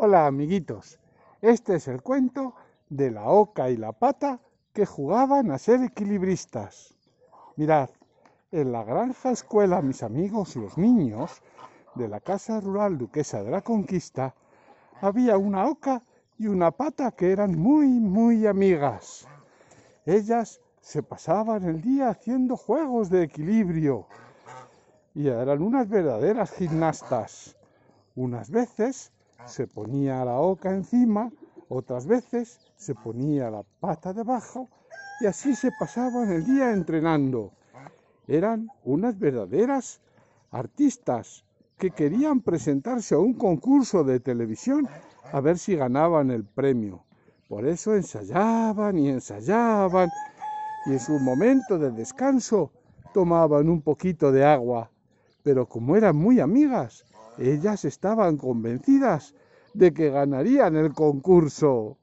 Hola amiguitos, este es el cuento de la oca y la pata que jugaban a ser equilibristas. Mirad, en la granja escuela mis amigos y los niños de la casa rural duquesa de la conquista había una oca y una pata que eran muy, muy amigas. Ellas se pasaban el día haciendo juegos de equilibrio y eran unas verdaderas gimnastas. Unas veces Ah. se ponía la oca encima, otras veces se ponía la pata debajo y así se pasaban el día entrenando. Ah. Eran unas verdaderas artistas que querían presentarse a un concurso de televisión a ver si ganaban el premio. Por eso ensayaban y ensayaban y en su momento de descanso tomaban un poquito de agua. Pero como eran muy amigas, ellas estaban convencidas de que ganarían el concurso.